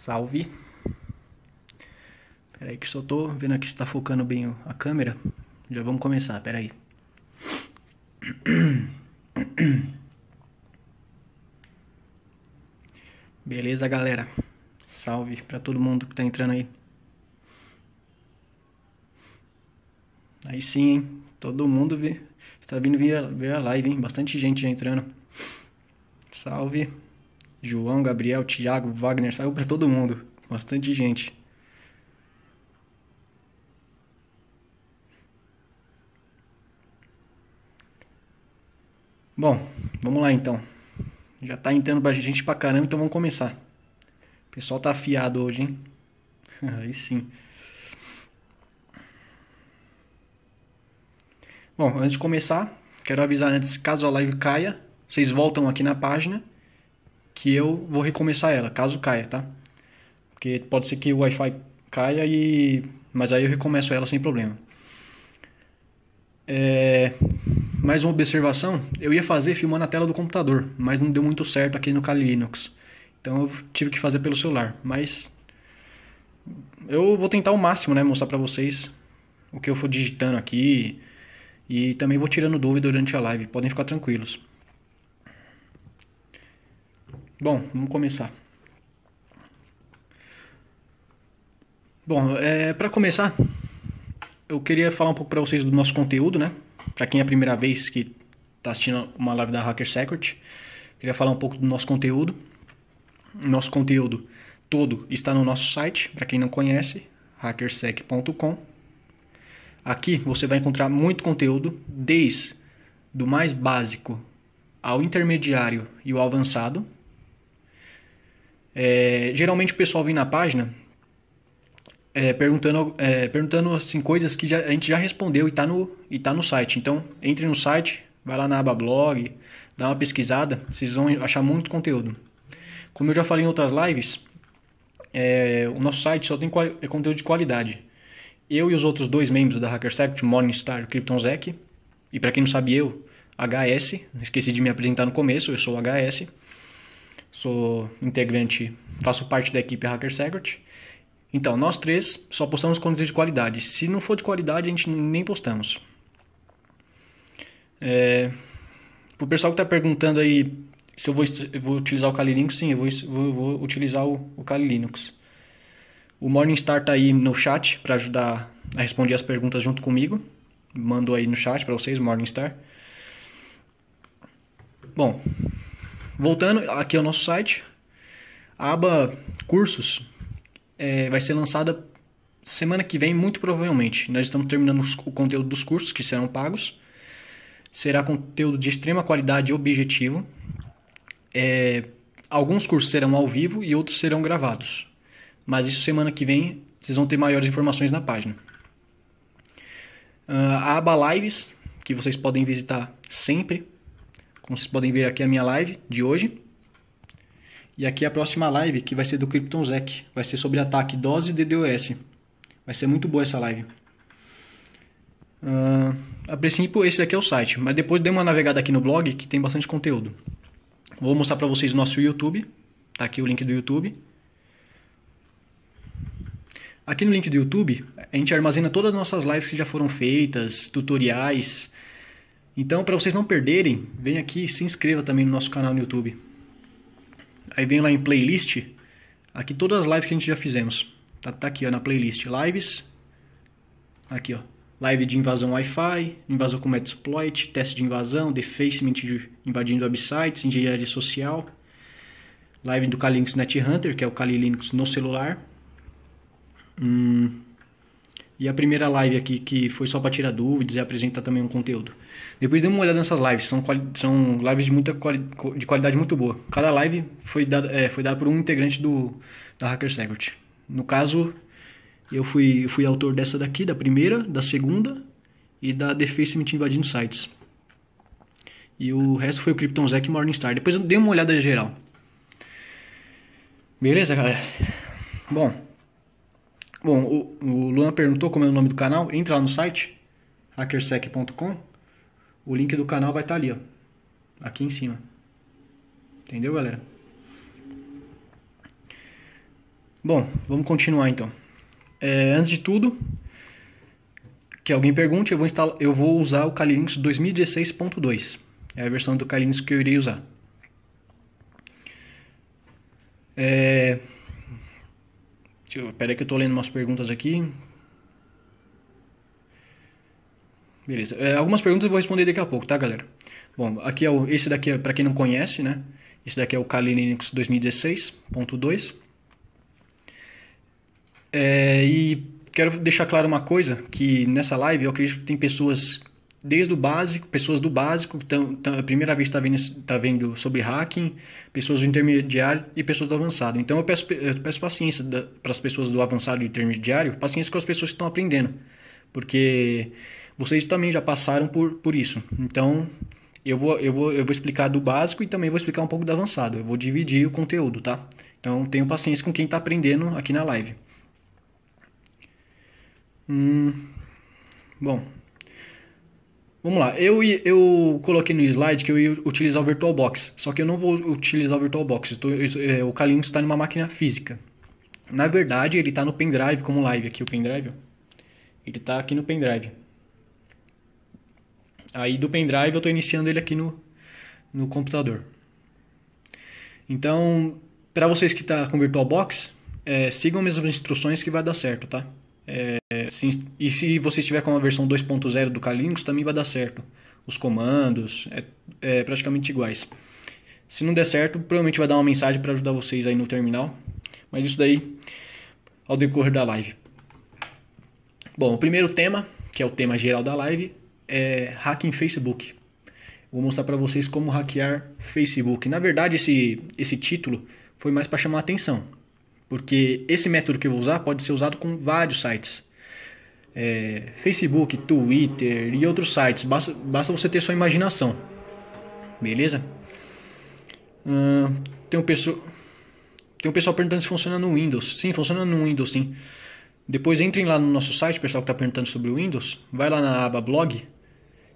Salve. Pera aí que só tô vendo aqui se tá focando bem a câmera. Já vamos começar, pera aí. Beleza, galera. Salve para todo mundo que tá entrando aí. Aí sim, hein? Todo mundo vê. está vindo ver a live, hein? Bastante gente já entrando. Salve. João, Gabriel, Thiago, Wagner, saiu para todo mundo. Bastante gente. Bom, vamos lá então. Já tá entrando pra gente pra caramba, então vamos começar. O pessoal tá afiado hoje, hein? Aí sim. Bom, antes de começar, quero avisar antes, caso a live caia, vocês voltam aqui na página que eu vou recomeçar ela, caso caia, tá? Porque pode ser que o Wi-Fi caia e. Mas aí eu recomeço ela sem problema. É... Mais uma observação: eu ia fazer filmando a tela do computador, mas não deu muito certo aqui no Kali Linux. Então eu tive que fazer pelo celular. Mas. Eu vou tentar o máximo, né? Mostrar pra vocês o que eu for digitando aqui. E também vou tirando dúvida durante a live. Podem ficar tranquilos. Bom, vamos começar. Bom, é, para começar, eu queria falar um pouco para vocês do nosso conteúdo, né? Para quem é a primeira vez que está assistindo uma live da Hacker Secret, queria falar um pouco do nosso conteúdo. Nosso conteúdo todo está no nosso site, para quem não conhece, hackersec.com. Aqui você vai encontrar muito conteúdo, desde do mais básico ao intermediário e ao avançado é, geralmente o pessoal vem na página é, perguntando, é, perguntando assim, coisas que já, a gente já respondeu e está no, e tá no site. Então, entre no site, vai lá na aba blog, dá uma pesquisada, vocês vão achar muito conteúdo. Como eu já falei em outras lives, é, o nosso site só tem é conteúdo de qualidade. Eu e os outros dois membros da HackerSect, Morningstar e CryptonZec, e para quem não sabe eu, HS, esqueci de me apresentar no começo, eu sou o HS, sou integrante, faço parte da equipe Hacker Secret. Então, nós três só postamos conteúdo de qualidade. Se não for de qualidade, a gente nem postamos. É... O pessoal que está perguntando aí se eu vou, eu vou, utilizar o Kali Linux, sim, eu vou, vou utilizar o, o Kali Linux. O Morningstar está aí no chat para ajudar a responder as perguntas junto comigo. Mandou aí no chat para vocês, Morningstar. Bom, Voltando aqui ao nosso site, a aba cursos é, vai ser lançada semana que vem, muito provavelmente. Nós estamos terminando o conteúdo dos cursos que serão pagos. Será conteúdo de extrema qualidade e objetivo. É, alguns cursos serão ao vivo e outros serão gravados. Mas isso semana que vem vocês vão ter maiores informações na página. Ah, a aba Lives, que vocês podem visitar sempre como vocês podem ver aqui a minha live de hoje. E aqui a próxima live, que vai ser do CryptonZec. Vai ser sobre ataque dose DDoS. Vai ser muito boa essa live. Uh, a princípio esse aqui é o site, mas depois dei uma navegada aqui no blog que tem bastante conteúdo. Vou mostrar para vocês o nosso YouTube. Tá aqui o link do YouTube. Aqui no link do YouTube, a gente armazena todas as nossas lives que já foram feitas, tutoriais, então, para vocês não perderem, vem aqui e se inscreva também no nosso canal no YouTube. Aí vem lá em playlist, aqui todas as lives que a gente já fizemos. Tá, tá aqui ó, na playlist lives, aqui ó, live de invasão Wi-Fi, invasão com Metasploit, teste de invasão, defacement de invadindo websites, engenharia social, live do Kali Linux NetHunter, que é o Kali Linux no celular. Hum, e a primeira live aqui que foi só para tirar dúvidas e apresentar também um conteúdo. Depois dei uma olhada nessas lives, são, são lives de, muita quali de qualidade muito boa. Cada live foi dada é, foi por um integrante do, da Hacker Secret. No caso, eu fui, fui autor dessa daqui, da primeira, da segunda e da Defacement invadindo sites. E o resto foi o Krypton Zack e Morningstar. Depois eu dei uma olhada geral. Beleza, galera? Bom. Bom, o, o Luan perguntou como é o nome do canal. Entra lá no site, hackersec.com. O link do canal vai estar tá ali, ó. Aqui em cima. Entendeu, galera? Bom, vamos continuar então. É, antes de tudo, que alguém pergunte, eu vou, instalar, eu vou usar o Kali Linux 2016.2. É a versão do Kali Linux que eu irei usar. É, Deixa eu, pera aí que eu tô lendo umas perguntas aqui. Beleza. É, algumas perguntas eu vou responder daqui a pouco, tá, galera? Bom, aqui é o, esse daqui é para quem não conhece, né? Esse daqui é o Kali Linux 2016.2. É, e quero deixar claro uma coisa, que nessa live eu acredito que tem pessoas desde o básico, pessoas do básico, que tão, tão, a primeira vez está vendo, tá vendo tá sobre hacking, pessoas do intermediário e pessoas do avançado. Então eu peço, eu peço paciência para as pessoas do avançado e do intermediário, paciência com as pessoas que estão aprendendo, porque vocês também já passaram por, por isso. Então eu vou, eu, vou, eu vou explicar do básico e também vou explicar um pouco do avançado. Eu vou dividir o conteúdo, tá? Então tenham paciência com quem está aprendendo aqui na live. Hum, bom, Vamos lá, eu, eu coloquei no slide que eu ia utilizar o VirtualBox, só que eu não vou utilizar o VirtualBox, tô, eu, é, o Kalinux está numa máquina física. Na verdade, ele está no pendrive, como live aqui, o pendrive. Ó. Ele está aqui no pendrive. Aí do pendrive eu estou iniciando ele aqui no, no computador. Então, para vocês que estão tá com VirtualBox, é, sigam as mesmas instruções que vai dar certo, tá? É, e se você estiver com uma versão 2.0 do Kalinux, também vai dar certo. Os comandos, é, é praticamente iguais. Se não der certo, provavelmente vai dar uma mensagem para ajudar vocês aí no terminal. Mas isso daí ao decorrer da live. Bom, o primeiro tema, que é o tema geral da live, é hacking Facebook. Vou mostrar para vocês como hackear Facebook. Na verdade, esse, esse título foi mais para chamar a atenção, porque esse método que eu vou usar pode ser usado com vários sites é, Facebook, Twitter e outros sites. Basta, basta você ter sua imaginação. Beleza? Hum, tem, um tem um pessoal perguntando se funciona no Windows. Sim, funciona no Windows, sim. Depois entrem lá no nosso site, pessoal que está perguntando sobre o Windows. Vai lá na aba blog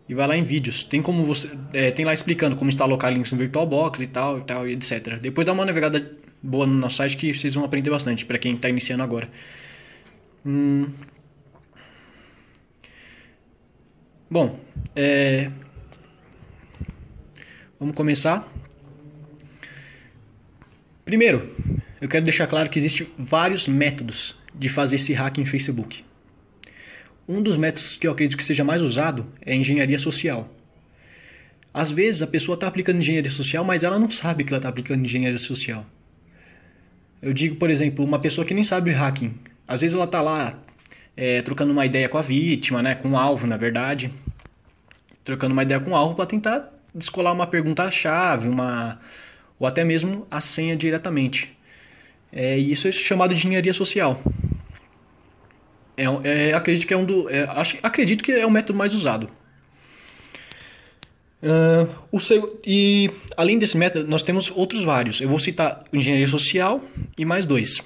e vai lá em vídeos. Tem como você. É, tem lá explicando como instalar o Linux no VirtualBox e tal, e tal, e etc. Depois dá uma navegada boa no nosso site que vocês vão aprender bastante para quem está iniciando agora. Hum, Bom, é... vamos começar. Primeiro, eu quero deixar claro que existem vários métodos de fazer esse hack em Facebook. Um dos métodos que eu acredito que seja mais usado é a engenharia social. Às vezes a pessoa está aplicando engenharia social, mas ela não sabe que ela está aplicando engenharia social. Eu digo, por exemplo, uma pessoa que nem sabe hacking. Às vezes ela está lá é, trocando uma ideia com a vítima, né, com o alvo, na verdade, trocando uma ideia com o alvo para tentar descolar uma pergunta-chave, uma ou até mesmo a senha diretamente. É, isso é chamado de engenharia social. É, é, acredito que é um do, é, acho, acredito que é o método mais usado. Uh, o seu, e além desse método, nós temos outros vários. Eu vou citar engenharia social e mais dois.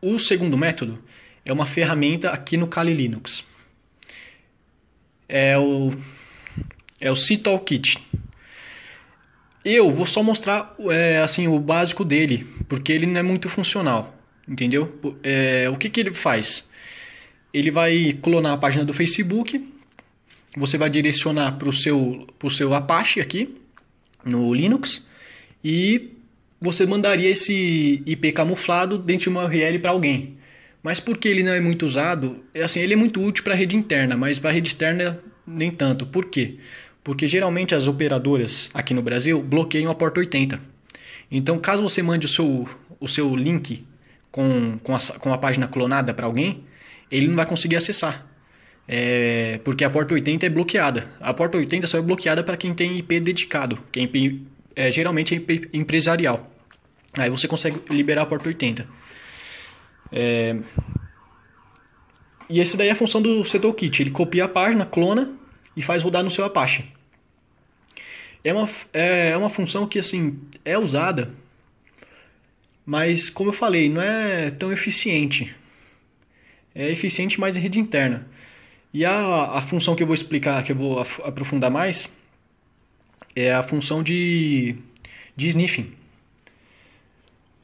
O segundo método é uma ferramenta aqui no Kali Linux. É o é o kit. Eu vou só mostrar é, assim o básico dele, porque ele não é muito funcional, entendeu? É, o que, que ele faz? Ele vai clonar a página do Facebook, você vai direcionar para o seu, pro seu Apache aqui, no Linux, e você mandaria esse IP camuflado dentro de uma URL para alguém. Mas porque ele não é muito usado, é assim, ele é muito útil para a rede interna, mas para a rede externa nem tanto. Por quê? Porque geralmente as operadoras aqui no Brasil bloqueiam a porta 80. Então, caso você mande o seu, o seu link com, com, a, com a página clonada para alguém, ele não vai conseguir acessar. É, porque a porta 80 é bloqueada. A porta 80 só é bloqueada para quem tem IP dedicado, que é, é geralmente é IP empresarial. Aí você consegue liberar a porta 80. É... E esse daí é a função do setor kit. Ele copia a página, clona e faz rodar no seu Apache. É uma, é, é uma função que assim é usada, mas como eu falei, não é tão eficiente. É eficiente mais em rede interna. E a, a função que eu vou explicar, que eu vou aprofundar mais, é a função de, de sniffing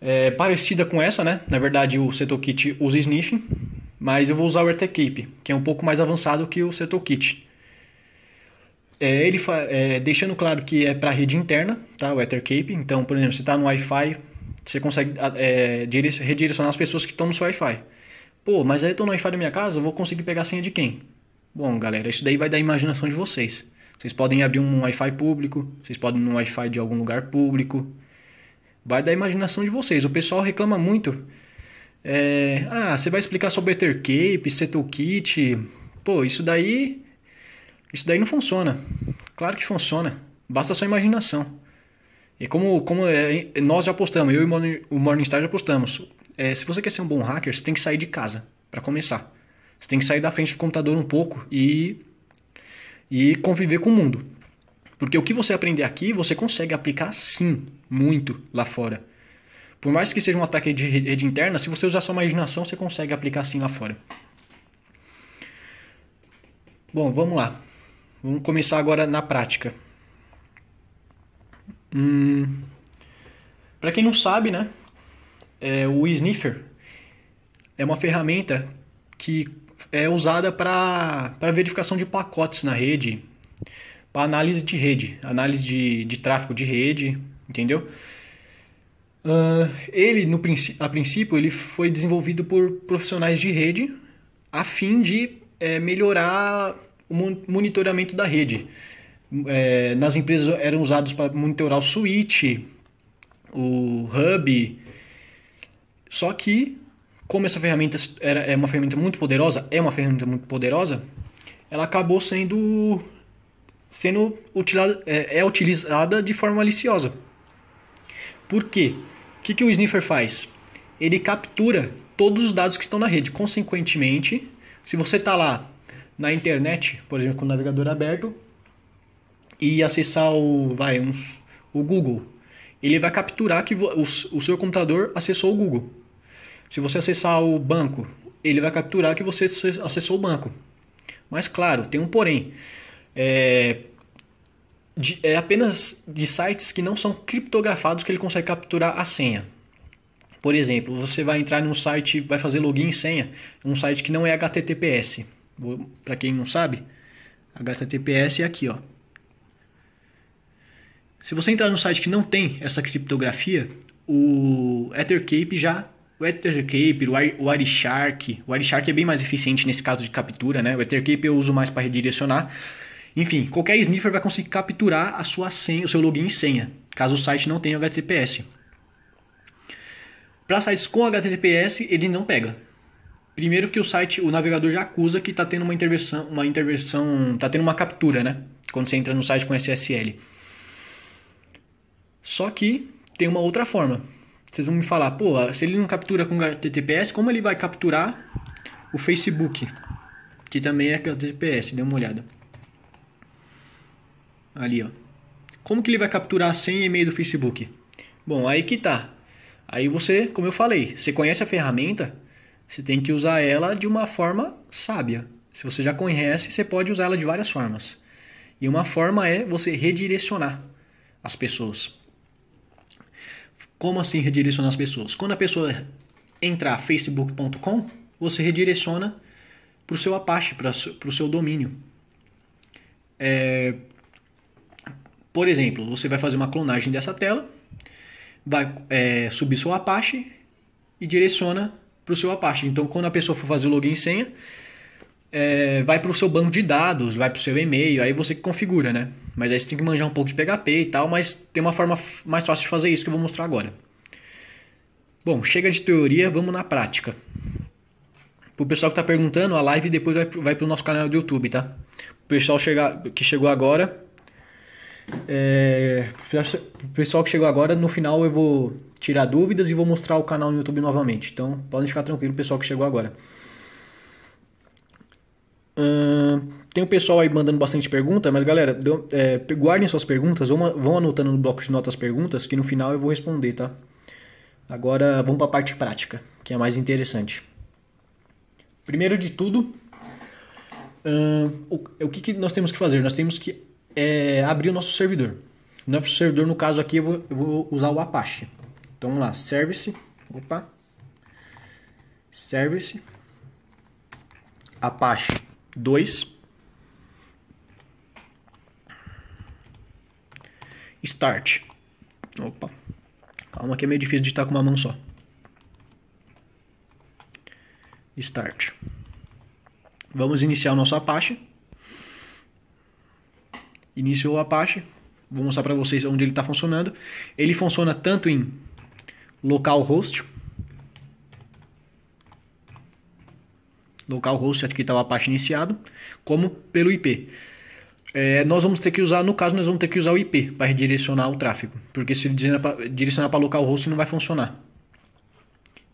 é, parecida com essa, né? Na verdade, o Seto Kit, usa Sniffing, mas eu vou usar o Cape, que é um pouco mais avançado que o Seto É, ele é, deixando claro que é para rede interna, tá? O Cape. Então, por exemplo, você está no Wi-Fi, você consegue é, redirecionar as pessoas que estão no seu Wi-Fi. Pô, mas aí eu estou no Wi-Fi da minha casa, vou conseguir pegar a senha de quem? Bom, galera, isso daí vai da imaginação de vocês. Vocês podem abrir um Wi-Fi público, vocês podem ir no Wi-Fi de algum lugar público, Vai da imaginação de vocês. O pessoal reclama muito. É, ah, você vai explicar sobre seto kit. Pô, isso daí. Isso daí não funciona. Claro que funciona. Basta a sua imaginação. E como, como é, nós já apostamos, eu e o Morningstar já apostamos. É, se você quer ser um bom hacker, você tem que sair de casa para começar. Você tem que sair da frente do computador um pouco e, e conviver com o mundo. Porque o que você aprender aqui, você consegue aplicar sim, muito lá fora. Por mais que seja um ataque de rede interna, se você usar sua imaginação, você consegue aplicar sim lá fora. Bom, vamos lá. Vamos começar agora na prática. Hum, Para quem não sabe, né? É, o Sniffer é uma ferramenta que é usada para verificação de pacotes na rede, para análise de rede, análise de, de tráfego de rede, entendeu? Uh, ele, no, a princípio, ele foi desenvolvido por profissionais de rede a fim de é, melhorar o monitoramento da rede. É, nas empresas eram usados para monitorar o switch, o hub. Só que, como essa ferramenta era, é uma ferramenta muito poderosa, é uma ferramenta muito poderosa, ela acabou sendo sendo utilizada, é, é utilizada de forma maliciosa. Por quê? O que, que o sniffer faz? Ele captura todos os dados que estão na rede. Consequentemente, se você está lá na internet, por exemplo, com o navegador aberto, e acessar o, vai, um, o Google, ele vai capturar que o, o seu computador acessou o Google. Se você acessar o banco, ele vai capturar que você acessou o banco. Mas claro, tem um porém é, de, é apenas de sites que não são criptografados que ele consegue capturar a senha. Por exemplo, você vai entrar num site, vai fazer login e senha, um site que não é HTTPS. Para quem não sabe, HTTPS é aqui, ó. Se você entrar num site que não tem essa criptografia, o Ethercape já o Ethercape, o Wireshark, o Wireshark é bem mais eficiente nesse caso de captura, né? O Ethercape eu uso mais para redirecionar, enfim, qualquer sniffer vai conseguir capturar a sua senha, o seu login e senha, caso o site não tenha HTTPS. Para sites com HTTPS, ele não pega. Primeiro que o site, o navegador já acusa que está tendo uma intervenção, uma intervenção, está tendo uma captura, né? Quando você entra no site com SSL. Só que tem uma outra forma. Vocês vão me falar, pô, se ele não captura com HTTPS, como ele vai capturar o Facebook, que também é HTTPS? Dê uma olhada. Ali, ó. Como que ele vai capturar a senha e e-mail do Facebook? Bom, aí que tá. Aí você, como eu falei, você conhece a ferramenta, você tem que usar ela de uma forma sábia. Se você já conhece, você pode usar ela de várias formas. E uma forma é você redirecionar as pessoas. Como assim redirecionar as pessoas? Quando a pessoa entrar facebook.com, você redireciona para o seu Apache, para o seu domínio. É, por exemplo, você vai fazer uma clonagem dessa tela, vai é, subir seu Apache e direciona para o seu Apache. Então, quando a pessoa for fazer o login e senha, é, vai para o seu banco de dados, vai para o seu e-mail, aí você que configura, né? Mas aí você tem que manjar um pouco de PHP e tal, mas tem uma forma mais fácil de fazer isso que eu vou mostrar agora. Bom, chega de teoria, vamos na prática. O pessoal que está perguntando, a live depois vai, vai para o nosso canal do YouTube, tá? O pessoal chega, que chegou agora, é, pessoal que chegou agora, no final eu vou tirar dúvidas e vou mostrar o canal no YouTube novamente. Então podem ficar tranquilo, pessoal que chegou agora. Hum, tem o pessoal aí mandando bastante pergunta, mas galera, deu, é, guardem suas perguntas, vão, vão anotando no bloco de notas perguntas que no final eu vou responder, tá? Agora vamos para a parte prática, que é mais interessante. Primeiro de tudo, hum, o, o que, que nós temos que fazer? Nós temos que é, abrir o nosso servidor. Nosso servidor, no caso aqui, eu vou, eu vou usar o Apache. Então vamos lá, service, opa, service, Apache 2, start, opa, calma que é meio difícil de estar com uma mão só, start. Vamos iniciar o nosso Apache iniciou o Apache. Vou mostrar para vocês onde ele está funcionando. Ele funciona tanto em localhost, localhost, aqui está o Apache iniciado, como pelo IP. É, nós vamos ter que usar, no caso, nós vamos ter que usar o IP para redirecionar o tráfego, porque se ele direcionar para localhost não vai funcionar.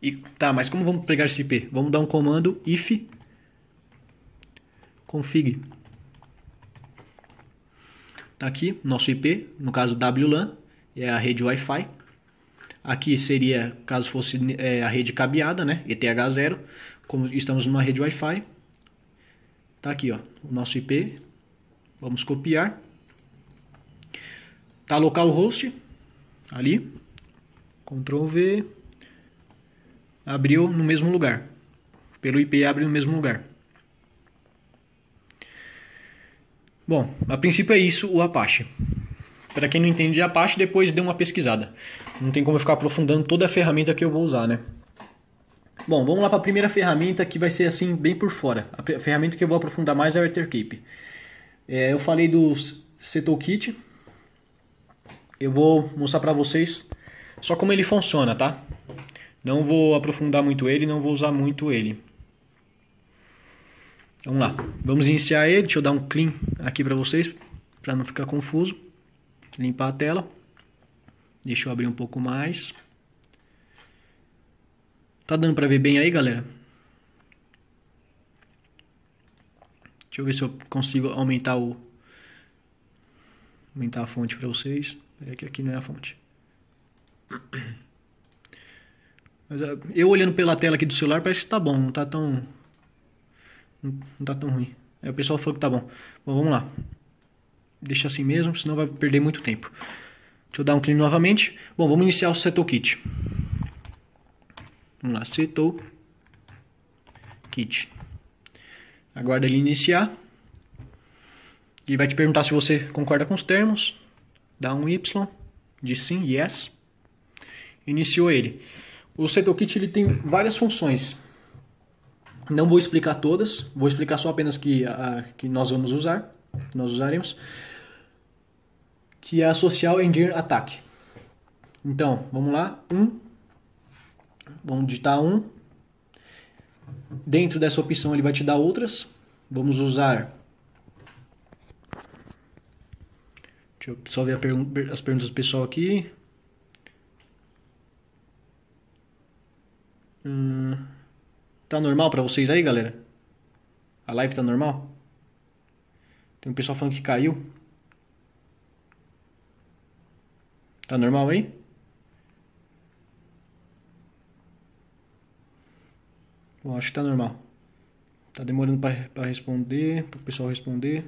E, tá, mas como vamos pegar esse IP? Vamos dar um comando if config. Tá aqui nosso IP, no caso WLAN, é a rede Wi-Fi. Aqui seria, caso fosse é, a rede cabeada, né? ETH0, como estamos numa rede Wi-Fi. Tá aqui, ó, o nosso IP. Vamos copiar. Tá localhost ali. Ctrl V. Abriu no mesmo lugar. Pelo IP abre no mesmo lugar. Bom, a princípio é isso o Apache. Para quem não entende de Apache, depois dê uma pesquisada. Não tem como eu ficar aprofundando toda a ferramenta que eu vou usar, né? Bom, vamos lá para a primeira ferramenta que vai ser assim bem por fora. A ferramenta que eu vou aprofundar mais é o Ethercape. É, eu falei do Kit. Eu vou mostrar para vocês só como ele funciona, tá? Não vou aprofundar muito ele, não vou usar muito ele. Vamos lá. Vamos iniciar ele. Deixa eu dar um clean aqui para vocês, para não ficar confuso. Limpar a tela. Deixa eu abrir um pouco mais. Tá dando para ver bem aí, galera? Deixa eu ver se eu consigo aumentar o aumentar a fonte para vocês. É que aqui não é a fonte. Mas ah, eu olhando pela tela aqui do celular parece que tá bom, não tá tão não tá tão ruim. Aí o pessoal falou que tá bom. Bom, vamos lá. Deixa assim mesmo, senão vai perder muito tempo. Deixa eu dar um clean novamente. Bom, vamos iniciar o setup Kit. Vamos lá, setup Kit. Aguarda ele iniciar. ele vai te perguntar se você concorda com os termos. Dá um Y de sim, yes. Iniciou ele. O setup Kit ele tem várias funções. Não vou explicar todas, vou explicar só apenas que, a, que nós vamos usar, que nós usaremos, que é a Social engineer Attack. Então, vamos lá, um, vamos digitar um. Dentro dessa opção ele vai te dar outras. Vamos usar Deixa eu só ver as perguntas do pessoal aqui. Hum. Tá normal para vocês aí, galera? A live tá normal? Tem um pessoal falando que caiu. Tá normal aí? Bom, acho que tá normal. Tá demorando para responder, para o pessoal responder.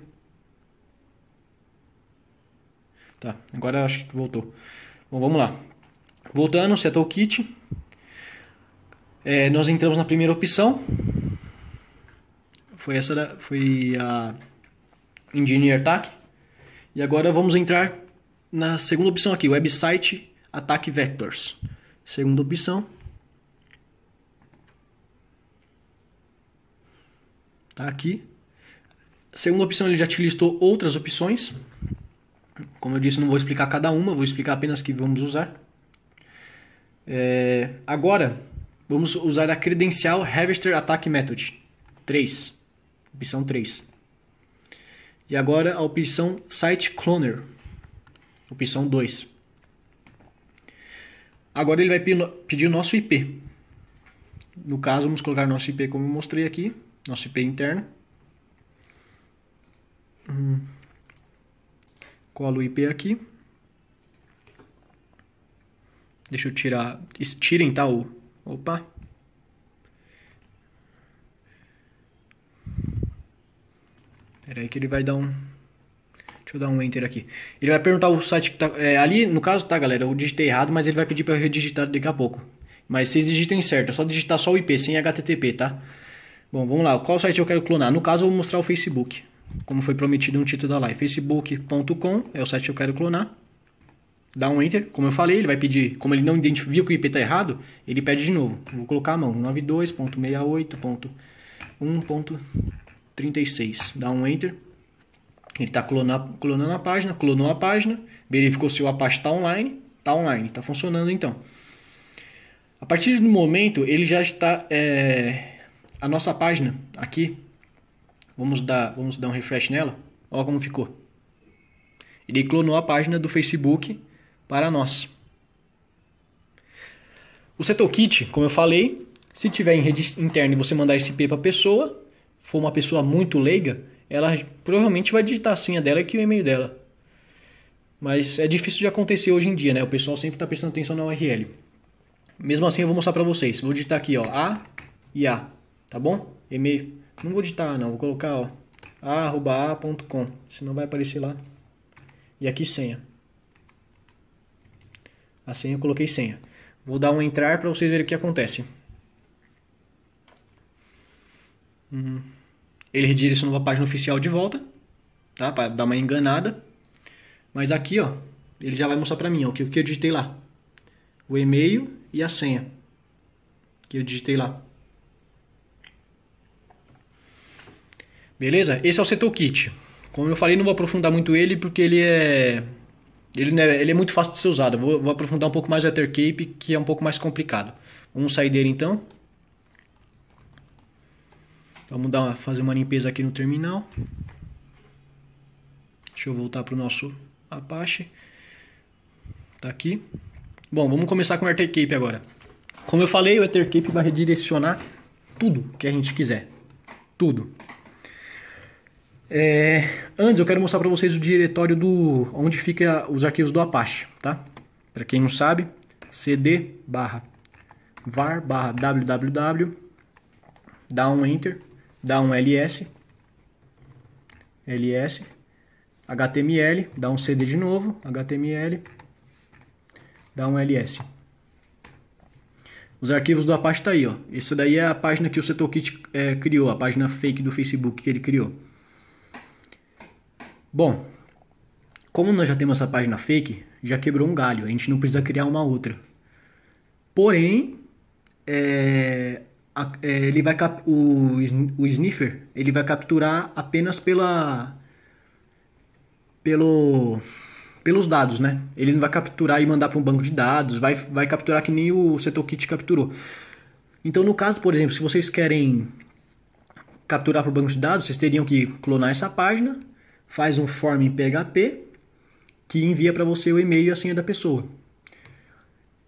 Tá, agora acho que voltou. Bom, vamos lá. Voltando, setou o kit. É, nós entramos na primeira opção. Foi essa, da, foi a Engineer Attack. E agora vamos entrar na segunda opção aqui, Website Attack Vectors. Segunda opção. Tá aqui. Segunda opção ele já te listou outras opções. Como eu disse, não vou explicar cada uma, vou explicar apenas que vamos usar. É, agora Vamos usar a credencial Harvester Attack Method. 3. Opção 3. E agora a opção Site Cloner. Opção 2. Agora ele vai pedir o nosso IP. No caso, vamos colocar nosso IP como eu mostrei aqui. Nosso IP interno. Hum. Colo o IP aqui. Deixa eu tirar... Tirem, tá? O Opa! Pera aí que ele vai dar um... Deixa eu dar um enter aqui. Ele vai perguntar o site que tá... É, ali, no caso, tá, galera? Eu digitei errado, mas ele vai pedir para eu redigitar daqui a pouco. Mas vocês digitem certo. É só digitar só o IP, sem HTTP, tá? Bom, vamos lá. Qual site eu quero clonar? No caso, eu vou mostrar o Facebook. Como foi prometido no título da live. Facebook.com é o site que eu quero clonar dá um enter, como eu falei, ele vai pedir, como ele não identifica que o IP está errado, ele pede de novo. Vou colocar a mão, 92.68.1.36. Dá um enter. Ele está clonando, clonando a página, clonou a página, verificou se o Apache está online, está online, está funcionando então. A partir do momento, ele já está. É, a nossa página aqui, vamos dar, vamos dar um refresh nela, olha como ficou. Ele clonou a página do Facebook para nós. O setor kit, como eu falei, se tiver em rede interna e você mandar esse IP para a pessoa, for uma pessoa muito leiga, ela provavelmente vai digitar a senha dela e o e-mail dela. Mas é difícil de acontecer hoje em dia, né? O pessoal sempre está prestando atenção na URL. Mesmo assim, eu vou mostrar para vocês. Vou digitar aqui, ó, A e A, tá bom? E-mail. Não vou digitar, não. Vou colocar, ó, a.a.com. Senão vai aparecer lá. E aqui senha. A senha eu coloquei senha. Vou dar um entrar para vocês verem o que acontece. Uhum. Ele redirecionou para a página oficial de volta, tá? Para dar uma enganada. Mas aqui, ó, ele já vai mostrar para mim ó, o que, o que eu digitei lá. O e-mail e a senha que eu digitei lá. Beleza? Esse é o setor kit. Como eu falei, não vou aprofundar muito ele porque ele é ele, né, ele é muito fácil de ser usado. Vou, vou aprofundar um pouco mais o Ethercape, que é um pouco mais complicado. Vamos sair dele então. então vamos dar, fazer uma limpeza aqui no terminal. Deixa eu voltar para o nosso Apache. Tá aqui. Bom, vamos começar com o Ethercape agora. Como eu falei, o Ethercape vai redirecionar tudo que a gente quiser. Tudo. É, antes eu quero mostrar para vocês o diretório do onde fica os arquivos do Apache, tá? Para quem não sabe, cd barra var barra www dá um enter, dá um ls ls html, dá um cd de novo, html dá um ls. Os arquivos do Apache tá aí, ó. Essa daí é a página que o SetoKit é, criou, a página fake do Facebook que ele criou. Bom, como nós já temos essa página fake, já quebrou um galho, a gente não precisa criar uma outra. Porém, é, a, é, ele vai cap, o, o sniffer ele vai capturar apenas pela pelo pelos dados, né? Ele não vai capturar e mandar para um banco de dados, vai, vai capturar que nem o SetOkit capturou. Então, no caso, por exemplo, se vocês querem capturar para o banco de dados, vocês teriam que clonar essa página faz um form em PHP que envia para você o e-mail e a senha da pessoa.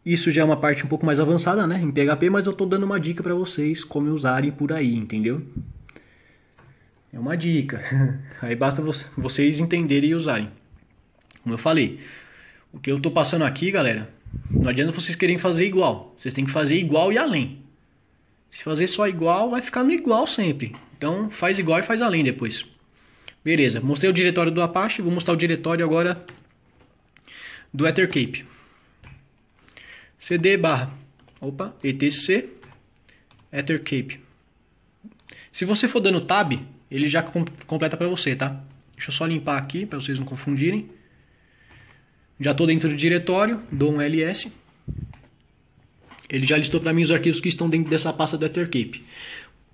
Isso já é uma parte um pouco mais avançada, né, em PHP, mas eu estou dando uma dica para vocês como usarem por aí, entendeu? É uma dica. Aí basta vocês entenderem e usarem. Como eu falei, o que eu estou passando aqui, galera, não adianta vocês querem fazer igual. Vocês têm que fazer igual e além. Se fazer só igual, vai ficar no igual sempre. Então faz igual e faz além depois. Beleza, mostrei o diretório do Apache, vou mostrar o diretório agora do EtherCape. cd barra, opa, etc EtherCape. Se você for dando tab, ele já com completa para você, tá? Deixa eu só limpar aqui para vocês não confundirem. Já estou dentro do diretório, dou um ls. Ele já listou para mim os arquivos que estão dentro dessa pasta do EtherCape.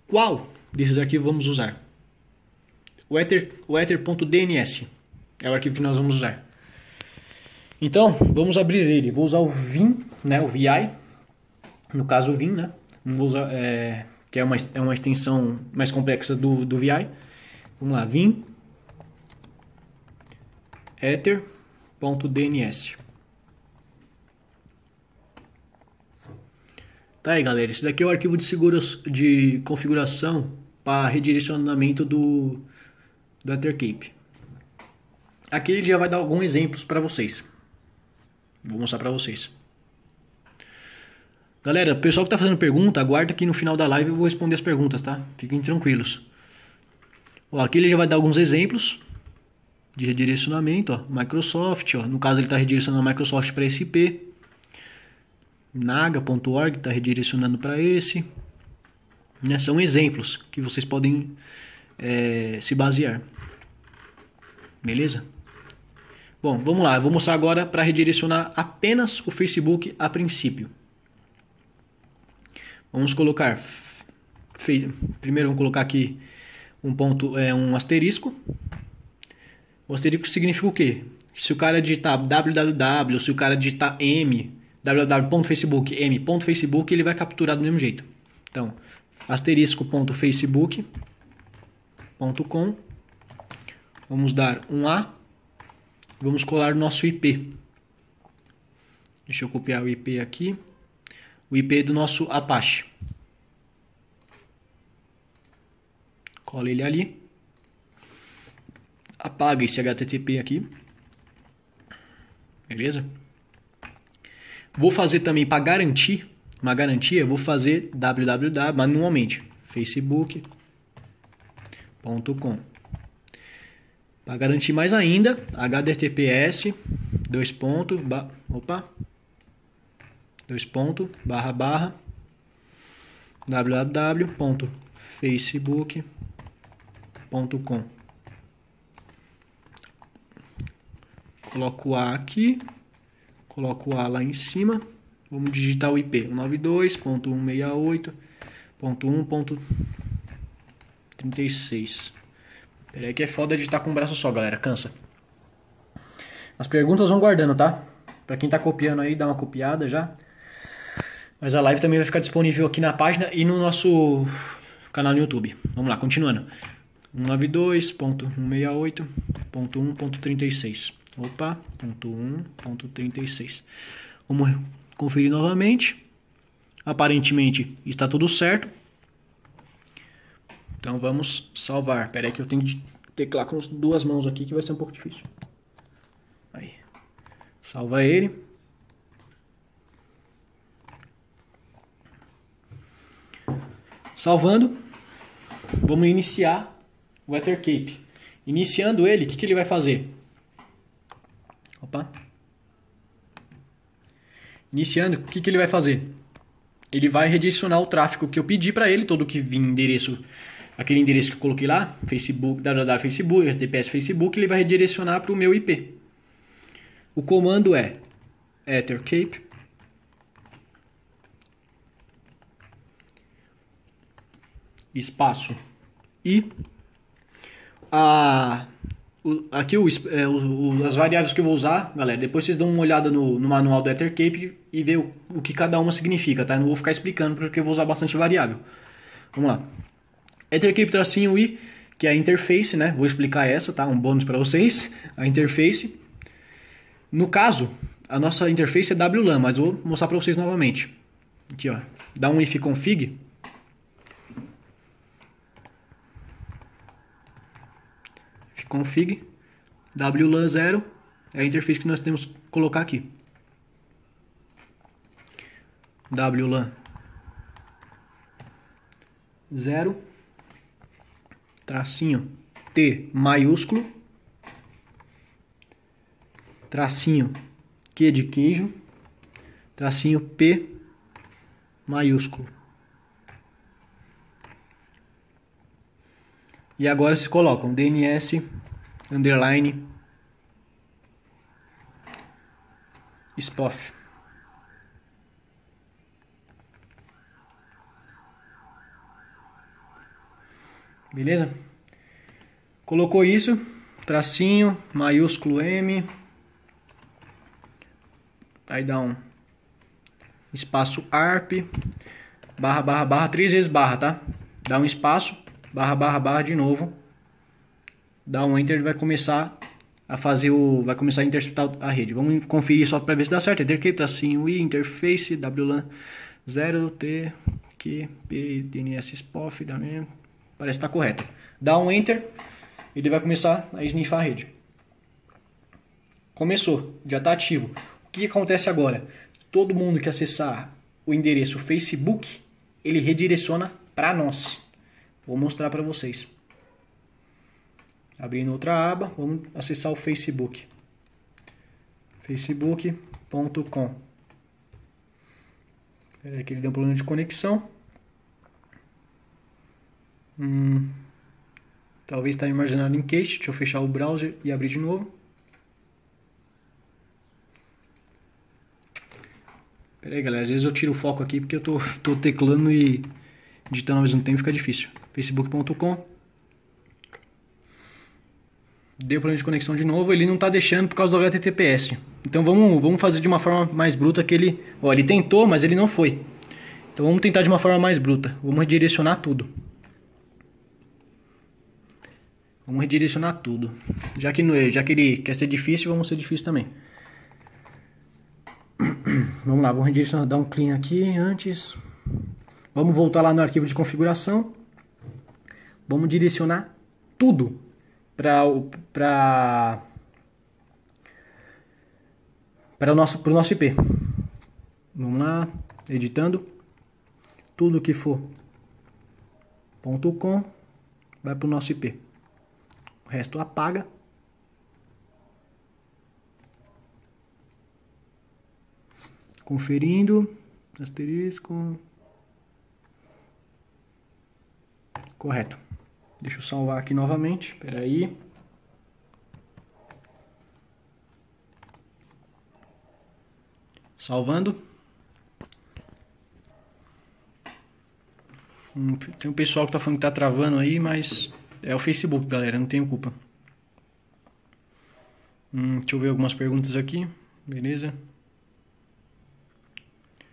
Qual desses arquivos vamos usar? o ether, o ether.dns. É o arquivo que nós vamos usar. Então, vamos abrir ele. Vou usar o vim, né, o vi, no caso o vim, né? Vou usar, é, que é uma, é uma extensão mais complexa do, do vi. Vamos lá, vim ether.dns. Tá aí, galera. Esse daqui é o arquivo de, seguros, de configuração para redirecionamento do, do Ethercape. Aqui ele já vai dar alguns exemplos para vocês. Vou mostrar para vocês. Galera, o pessoal que está fazendo pergunta, aguarda que no final da live eu vou responder as perguntas, tá? Fiquem tranquilos. Ó, aqui ele já vai dar alguns exemplos de redirecionamento, ó, Microsoft, ó, no caso ele está redirecionando a Microsoft para esse IP, naga.org está redirecionando para esse, né? São exemplos que vocês podem é, se basear. Beleza? Bom, vamos lá. Eu vou mostrar agora para redirecionar apenas o Facebook a princípio. Vamos colocar... Primeiro vamos colocar aqui um ponto, é, um asterisco. O asterisco significa o quê? Se o cara digitar www, se o cara digitar m, www.facebook, m.facebook, ele vai capturar do mesmo jeito. Então, asterisco.facebook.com Vamos dar um A. Vamos colar o nosso IP. Deixa eu copiar o IP aqui. O IP do nosso Apache. Cola ele ali. Apaga esse HTTP aqui. Beleza? Vou fazer também para garantir, uma garantia, vou fazer www manualmente, facebook.com para garantir mais ainda, https dois ponto, ba, opa, dois ponto, barra, barra, www.facebook.com Coloco o A aqui, coloco o A lá em cima, vamos digitar o IP seis Peraí que é foda de estar tá com um braço só, galera. Cansa. As perguntas vão guardando, tá? Pra quem tá copiando aí, dá uma copiada já. Mas a live também vai ficar disponível aqui na página e no nosso canal no YouTube. Vamos lá, continuando. 192.168.1.36. Opa, ponto 1.36. Vamos conferir novamente. Aparentemente está tudo certo. Então vamos salvar. Pera aí que eu tenho que teclar com duas mãos aqui que vai ser um pouco difícil. Aí. Salva ele. Salvando, vamos iniciar o Ethercape. Iniciando ele, o que, que ele vai fazer? Opa. Iniciando, o que, que ele vai fazer? Ele vai redirecionar o tráfego que eu pedi para ele, todo que vinha endereço aquele endereço que eu coloquei lá, Facebook, www.facebook, https Facebook, ele vai redirecionar para o meu IP. O comando é ethercape espaço e a o, aqui o, é, o, as variáveis que eu vou usar, galera, depois vocês dão uma olhada no, no manual do Ethercape e vê o, que cada uma significa, tá? Eu não vou ficar explicando porque eu vou usar bastante variável. Vamos lá. EtherCape tracinho i, que é a interface, né? Vou explicar essa, tá? Um bônus para vocês, a interface. No caso, a nossa interface é WLAN, mas vou mostrar para vocês novamente. Aqui, ó. Dá um ifconfig. Ifconfig config WLAN 0 é a interface que nós temos que colocar aqui. WLAN 0 tracinho T maiúsculo, tracinho Q de queijo, tracinho P maiúsculo. E agora se colocam DNS underline SPOF. Beleza? Colocou isso, tracinho, maiúsculo M. Aí dá um espaço ARP, barra, barra, barra, três vezes barra, tá? Dá um espaço, barra, barra, barra de novo. Dá um Enter, vai começar a fazer o... vai começar a interceptar a rede. Vamos conferir só para ver se dá certo. Enter, tracinho, I, interface, WLAN 0, T, Q, P, DNS, SPOF, mesmo. Parece que está correta. Dá um Enter, ele vai começar a sniffar a rede. Começou, já está ativo. O que acontece agora? Todo mundo que acessar o endereço Facebook, ele redireciona para nós. Vou mostrar para vocês. Abrindo outra aba, vamos acessar o Facebook. Facebook.com. Espera aí que ele deu um problema de conexão. Hum, talvez está armazenado em cache. Deixa eu fechar o browser e abrir de novo. Pera aí, galera. Às vezes eu tiro o foco aqui porque eu tô, tô teclando e digitando ao mesmo tempo fica difícil. Facebook.com Deu problema de conexão de novo. Ele não está deixando por causa do HTTPS. Então vamos, vamos fazer de uma forma mais bruta que ele... Ó, ele tentou, mas ele não foi. Então vamos tentar de uma forma mais bruta. Vamos redirecionar tudo. Vamos redirecionar tudo. Já que, não, é, já que ele quer ser difícil, vamos ser difícil também. Vamos lá, vamos redirecionar, dar um clean aqui antes. Vamos voltar lá no arquivo de configuração. Vamos direcionar tudo para para para o nosso pro nosso IP. Vamos lá, editando. Tudo que for .com vai para o nosso IP. O resto apaga. Conferindo. Asterisco. Correto. Deixa eu salvar aqui novamente. Espera aí. Salvando. Hum, tem um pessoal que tá falando que tá travando aí, mas é o Facebook, galera, não tenho culpa. Hum, deixa eu ver algumas perguntas aqui. Beleza.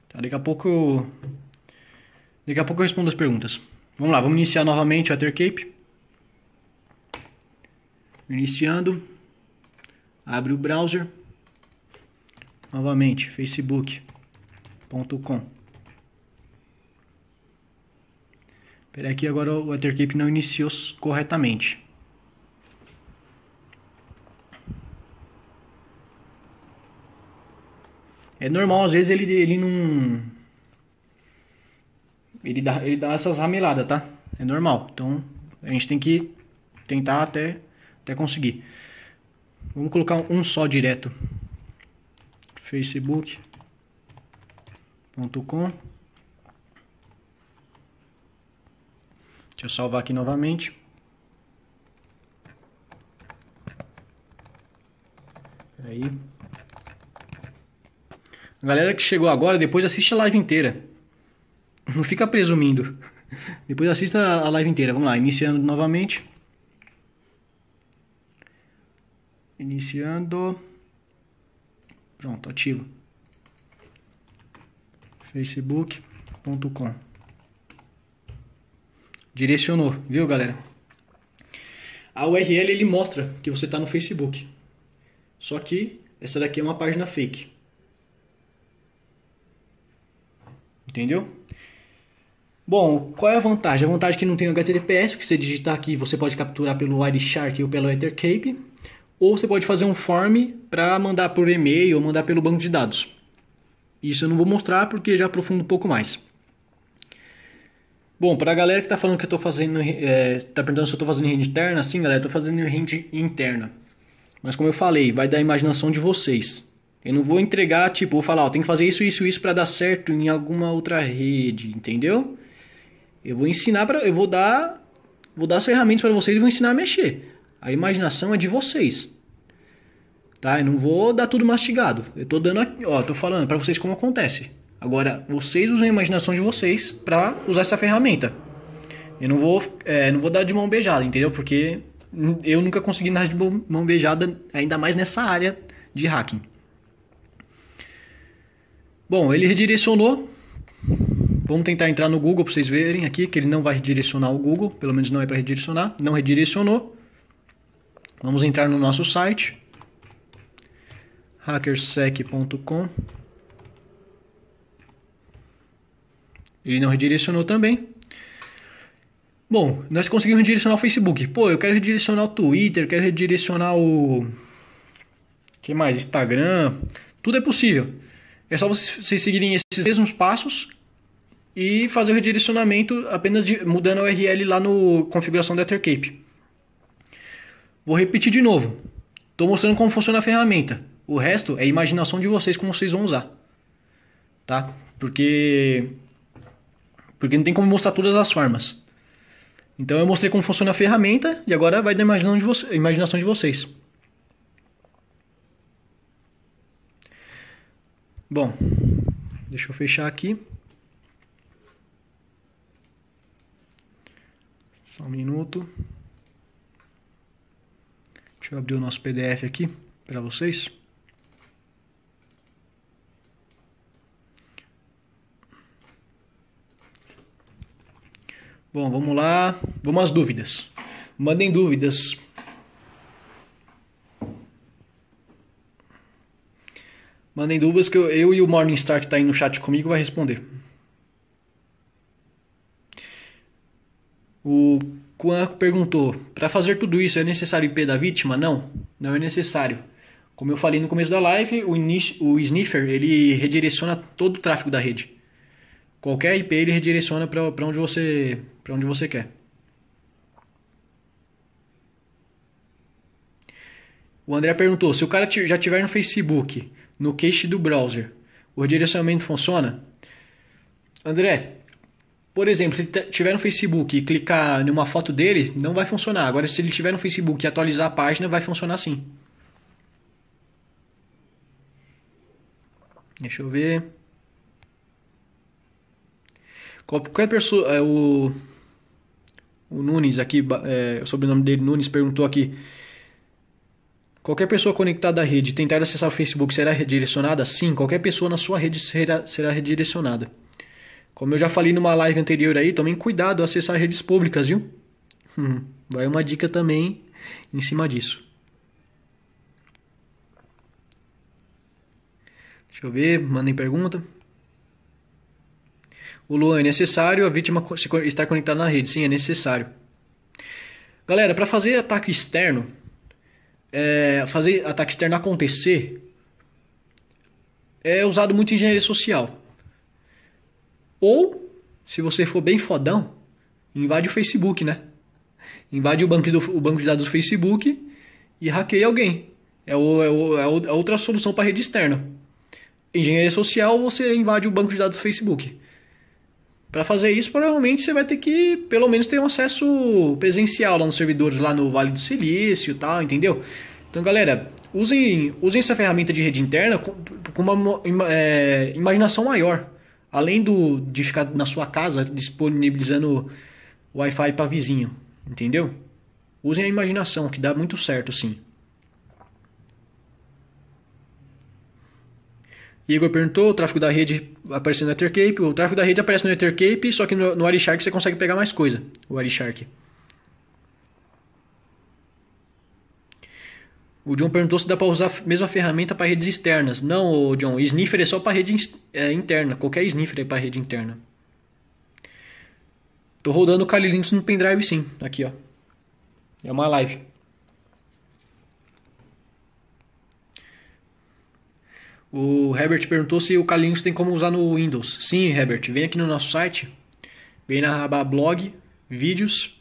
Tá, daqui a pouco eu. Daqui a pouco eu respondo as perguntas. Vamos lá, vamos iniciar novamente o Cape. Iniciando. Abre o browser. Novamente, facebook.com. Espera aqui, agora o Ethercape não iniciou corretamente. É normal, às vezes ele, ele não... Ele dá, ele dá essas rameladas, tá? É normal. Então, a gente tem que tentar até, até conseguir. Vamos colocar um só direto. Facebook.com Deixa eu salvar aqui novamente. Aí. A galera que chegou agora, depois assiste a live inteira. Não fica presumindo. Depois assista a live inteira. Vamos lá, iniciando novamente. Iniciando. Pronto, ativo. facebook.com Direcionou, viu, galera? A URL ele mostra que você está no Facebook. Só que essa daqui é uma página fake. Entendeu? Bom, qual é a vantagem? A vantagem é que não tem HTTPS, que você digitar aqui, você pode capturar pelo Wireshark ou pelo Ethercape, ou você pode fazer um form para mandar por e-mail ou mandar pelo banco de dados. Isso eu não vou mostrar porque já aprofundo um pouco mais. Bom, para a galera que está falando que eu tô fazendo, é, tá perguntando se eu estou fazendo rede interna, sim, galera, estou fazendo rede interna. Mas como eu falei, vai da imaginação de vocês. Eu não vou entregar, tipo, vou falar, ó, tem que fazer isso, isso, isso para dar certo em alguma outra rede, entendeu? Eu vou ensinar para, eu vou dar, vou dar as ferramentas para vocês e vou ensinar a mexer. A imaginação é de vocês. Tá? Eu não vou dar tudo mastigado. Eu tô dando, aqui, ó, tô falando para vocês como acontece. Agora, vocês usam a imaginação de vocês para usar essa ferramenta. Eu não vou, é, não vou dar de mão beijada, entendeu? Porque eu nunca consegui dar de mão beijada, ainda mais nessa área de hacking. Bom, ele redirecionou. Vamos tentar entrar no Google para vocês verem aqui que ele não vai redirecionar o Google, pelo menos não é para redirecionar. Não redirecionou. Vamos entrar no nosso site hackersec.com Ele não redirecionou também. Bom, nós conseguimos redirecionar o Facebook. Pô, eu quero redirecionar o Twitter, quero redirecionar o. que mais? Instagram. Tudo é possível. É só vocês seguirem esses mesmos passos e fazer o redirecionamento apenas de, mudando a URL lá no configuração da Ethercape. Vou repetir de novo. Estou mostrando como funciona a ferramenta. O resto é imaginação de vocês como vocês vão usar. Tá? Porque porque não tem como mostrar todas as formas. Então eu mostrei como funciona a ferramenta e agora vai da imaginação de vocês. Bom, deixa eu fechar aqui. Só um minuto. Deixa eu abrir o nosso PDF aqui para vocês. Bom, vamos lá. Vamos às dúvidas. Mandem dúvidas. Mandem dúvidas que eu, eu e o Morningstar que está aí no chat comigo vai responder. O Quan perguntou: para fazer tudo isso é necessário IP da vítima? Não, não é necessário. Como eu falei no começo da live, o, o sniffer ele redireciona todo o tráfego da rede. Qualquer IP ele redireciona para onde você para onde você quer. O André perguntou: se o cara já tiver no Facebook, no cache do browser, o redirecionamento funciona? André, por exemplo, se ele tiver no Facebook e clicar numa foto dele, não vai funcionar. Agora, se ele tiver no Facebook e atualizar a página, vai funcionar sim. Deixa eu ver. Qualquer é pessoa. É, o, o Nunes aqui, é, o sobrenome dele, Nunes, perguntou aqui. Qualquer pessoa conectada à rede tentar acessar o Facebook será redirecionada? Sim, qualquer pessoa na sua rede será, será redirecionada. Como eu já falei numa live anterior aí, tomem cuidado ao acessar redes públicas, viu? Hum, vai uma dica também em cima disso. Deixa eu ver, mandem pergunta. O Luan, é necessário a vítima estar conectada na rede. Sim, é necessário. Galera, para fazer ataque externo, é, fazer ataque externo acontecer, é usado muito em engenharia social. Ou, se você for bem fodão, invade o Facebook, né? Invade o banco, do, o banco de dados do Facebook e hackeia alguém. É, o, é, o, é, é outra solução para rede externa. Engenharia social, você invade o banco de dados do Facebook. Para fazer isso, provavelmente você vai ter que, pelo menos, ter um acesso presencial lá nos servidores, lá no Vale do Silício e tal, entendeu? Então, galera, usem, usem essa ferramenta de rede interna com, com uma é, imaginação maior. Além do, de ficar na sua casa disponibilizando Wi-Fi para vizinho, entendeu? Usem a imaginação, que dá muito certo, sim. Igor perguntou, o tráfego da rede aparecendo no Ethercape. O tráfego da rede aparece no Ethercape, só que no, no você consegue pegar mais coisa. O Arishark. O John perguntou se dá para usar a mesma ferramenta para redes externas. Não, John. Sniffer é só para rede é, interna. Qualquer sniffer é para rede interna. Tô rodando o Kali Linux no pendrive sim. Aqui, ó. É uma live. O Herbert perguntou se o Calinhos tem como usar no Windows. Sim, Herbert, vem aqui no nosso site, vem na aba blog, vídeos.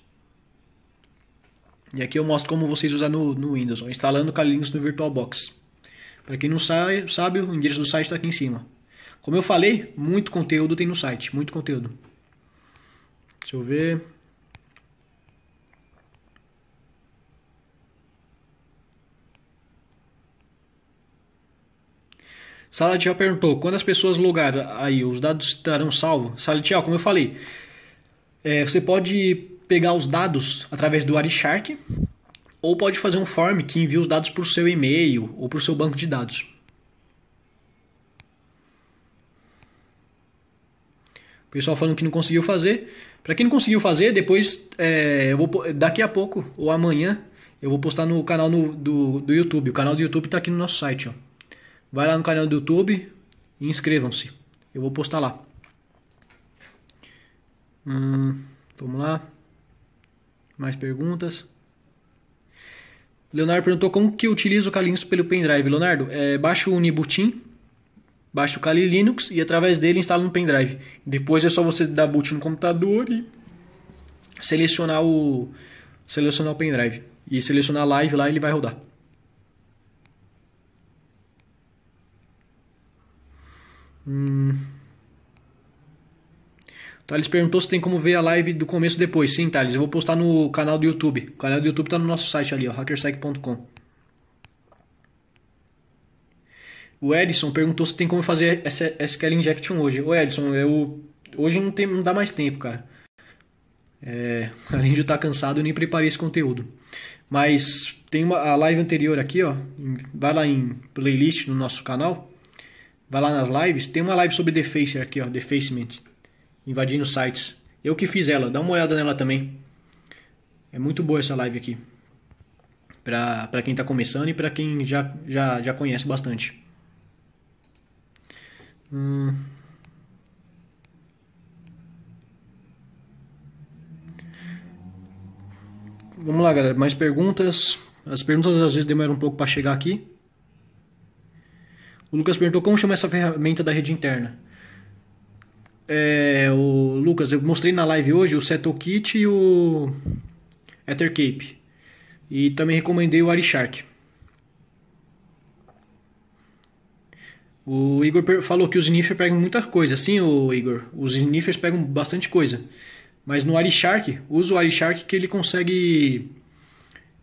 E aqui eu mostro como vocês usar no, no Windows, instalando o Calinhos no VirtualBox. Para quem não sabe, sabe, o endereço do site está aqui em cima. Como eu falei, muito conteúdo tem no site, muito conteúdo. Deixa eu ver. Salatiel perguntou: quando as pessoas logaram aí, os dados estarão salvos? Salatiel, como eu falei, é, você pode pegar os dados através do Arishark ou pode fazer um form que envia os dados para o seu e-mail ou para o seu banco de dados. O pessoal falando que não conseguiu fazer. Para quem não conseguiu fazer, depois, é, eu vou, daqui a pouco ou amanhã, eu vou postar no canal no, do, do YouTube. O canal do YouTube está aqui no nosso site. Ó. Vai lá no canal do YouTube e inscrevam-se. Eu vou postar lá. Hum, vamos lá. Mais perguntas. Leonardo perguntou como que utiliza o Kali pelo pendrive. Leonardo, é, baixa o Nibutin, baixa o Kali Linux e através dele instala no pendrive. Depois é só você dar boot no computador e selecionar o selecionar o pendrive e selecionar a live lá ele vai rodar. Hum. Thales perguntou se tem como ver a live do começo depois. Sim, Thales, eu vou postar no canal do YouTube. O canal do YouTube tá no nosso site ali, hackersec.com. O Edson perguntou se tem como fazer essa SQL injection hoje. O Edson, eu hoje não tem, não dá mais tempo, cara. É, além de eu estar tá cansado, eu nem preparei esse conteúdo. Mas tem uma, a live anterior aqui, ó. Vai lá em playlist no nosso canal Vai lá nas lives, tem uma live sobre defacer aqui, ó, defacement, invadindo sites. Eu que fiz ela, dá uma olhada nela também. É muito boa essa live aqui. Pra, pra quem tá começando e pra quem já, já, já conhece bastante. Hum. Vamos lá, galera. Mais perguntas. As perguntas às vezes demoram um pouco para chegar aqui. O Lucas perguntou como chama essa ferramenta da rede interna. É, o Lucas, eu mostrei na live hoje o SettleKit e o EtherCape. E também recomendei o Arishark. O Igor falou que os sniffers pegam muita coisa. Sim, o Igor, os sniffers pegam bastante coisa. Mas no Arishark, usa o Arishark que ele consegue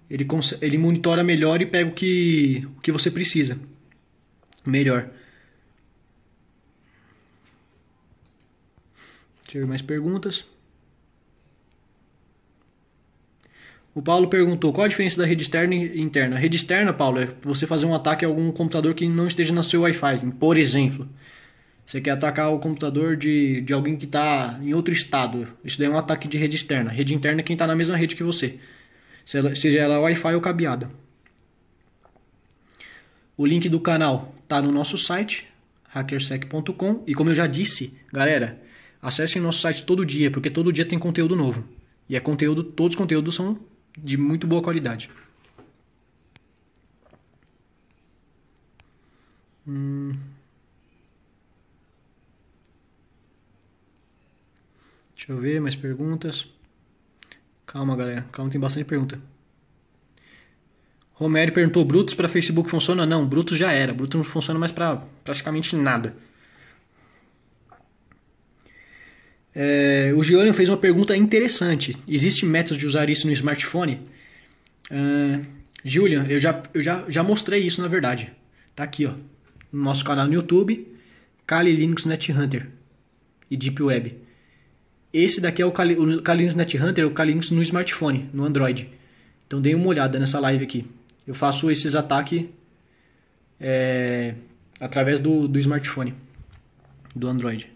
ele, ele monitora melhor e pega o que, o que você precisa melhor. Deixa eu ver mais perguntas. O Paulo perguntou qual a diferença da rede externa e interna. A rede externa, Paulo, é você fazer um ataque a algum computador que não esteja no seu Wi-Fi, por exemplo. Você quer atacar o computador de, de alguém que está em outro estado. Isso daí é um ataque de rede externa. Rede interna é quem está na mesma rede que você. Seja ela Wi-Fi ou cabeada. O link do canal tá no nosso site, hackersec.com. E como eu já disse, galera, acessem nosso site todo dia, porque todo dia tem conteúdo novo. E é conteúdo, todos os conteúdos são de muito boa qualidade. Hum. Deixa eu ver mais perguntas. Calma, galera. Calma, tem bastante pergunta. Romério perguntou: Brutus para Facebook funciona? Não, Brutus já era. Brutus não funciona mais para praticamente nada. É, o Giolio fez uma pergunta interessante. Existe método de usar isso no smartphone? Uh, Julian, eu, já, eu já, já mostrei isso na verdade. Tá aqui, ó. No nosso canal no YouTube, Kali Linux Net Hunter e Deep Web. Esse daqui é o Kali, o Kali Linux Net Hunter, o Kali Linux no smartphone, no Android. Então dê uma olhada nessa live aqui. Eu faço esses ataques é, através do, do smartphone, do Android.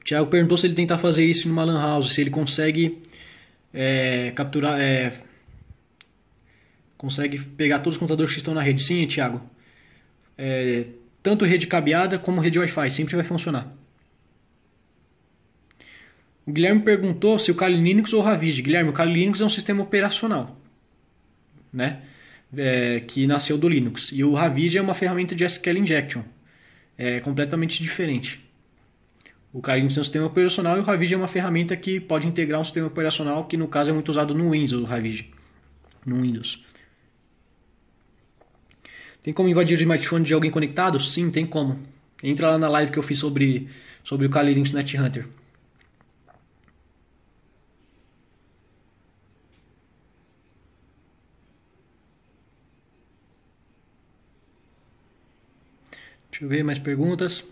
O Thiago perguntou se ele tentar fazer isso uma lan house, se ele consegue é, capturar, é, consegue pegar todos os computadores que estão na rede. Sim, Thiago. É, tanto rede cabeada como rede Wi-Fi sempre vai funcionar. O Guilherme perguntou se o Kali Linux ou o Ravid. Guilherme, o Kali Linux é um sistema operacional, né? É, que nasceu do Linux. E o Ravid é uma ferramenta de SQL injection. É completamente diferente. O Kali Linux é um sistema operacional e o Ravid é uma ferramenta que pode integrar um sistema operacional que no caso é muito usado no Windows, o Ravid. No Windows. Tem como invadir o smartphone de alguém conectado? Sim, tem como. Entra lá na live que eu fiz sobre, sobre o Kali Linux NetHunter. Hunter. Deixa eu ver mais perguntas.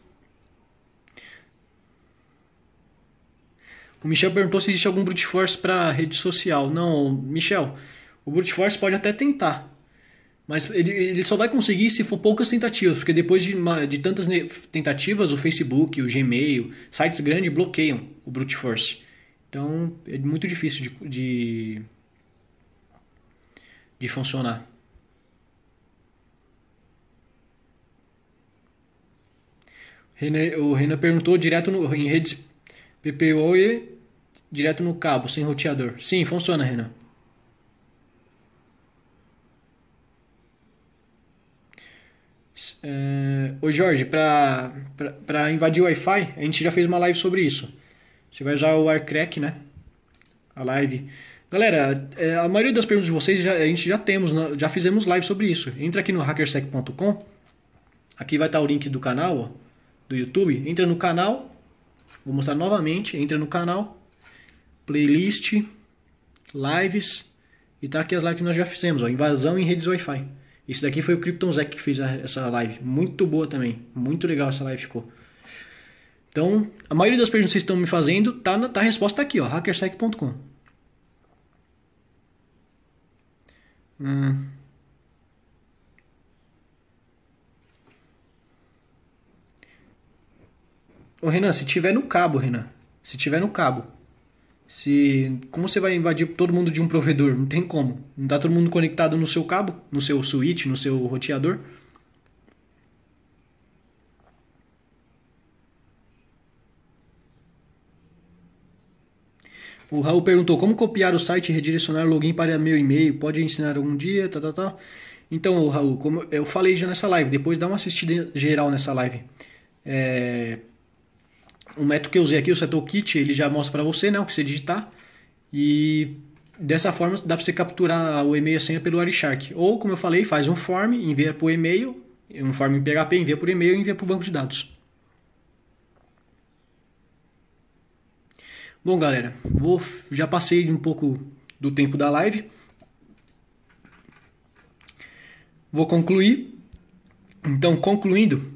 O Michel perguntou se existe algum brute force para rede social. Não, Michel, o brute force pode até tentar, mas ele, ele só vai conseguir se for poucas tentativas, porque depois de, uma, de tantas tentativas, o Facebook, o Gmail, sites grandes bloqueiam o brute force. Então é muito difícil de, de, de funcionar. o Renan perguntou direto no, em redes PPOE, direto no cabo, sem roteador. Sim, funciona, Renan. É, eh, ô Jorge, para invadir o Wi-Fi, a gente já fez uma live sobre isso. Você vai usar o Aircrack, né? A live. Galera, eh, a maioria das perguntas de vocês já, a gente já temos, já fizemos live sobre isso. Entra aqui no hackersec.com. Aqui vai estar o link do canal, ó do YouTube, entra no canal. Vou mostrar novamente. Entra no canal. Playlist. Lives. E tá aqui as lives que nós já fizemos, ó. Invasão em redes Wi-Fi. Isso daqui foi o CryptonZec que fez a, essa live. Muito boa também. Muito legal essa live ficou. Então, a maioria das perguntas que vocês estão me fazendo, tá, na, tá a resposta tá aqui, Hackersec.com. Hum. Ô Renan, se tiver no cabo, Renan. Se tiver no cabo. Se como você vai invadir todo mundo de um provedor? Não tem como. Não tá todo mundo conectado no seu cabo, no seu switch, no seu roteador? O Raul perguntou como copiar o site e redirecionar o login para meu e-mail. Pode ensinar algum dia, tá, tá, tá. Então, Raul, como eu falei já nessa live, depois dá uma assistida geral nessa live. É, o método que eu usei aqui, o setor kit, ele já mostra para você né, o que você digitar. E dessa forma dá para você capturar o e-mail e a senha pelo Arishark. Ou, como eu falei, faz um form, envia por e-mail, um form em PHP, envia por e-mail e envia para o banco de dados. Bom, galera, vou, já passei um pouco do tempo da live. Vou concluir. Então, concluindo,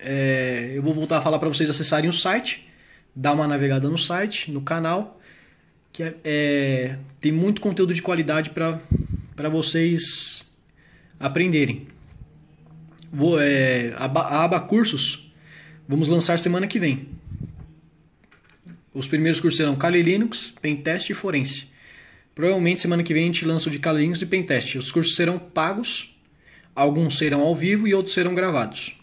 é, eu vou voltar a falar para vocês acessarem o site, dar uma navegada no site, no canal, que é, é tem muito conteúdo de qualidade para vocês aprenderem. Vou, é, a, a aba cursos vamos lançar semana que vem. Os primeiros cursos serão Kali Linux, Pentest e Forense. Provavelmente semana que vem a gente lança o de Kali Linux e Pentest. Os cursos serão pagos, alguns serão ao vivo e outros serão gravados.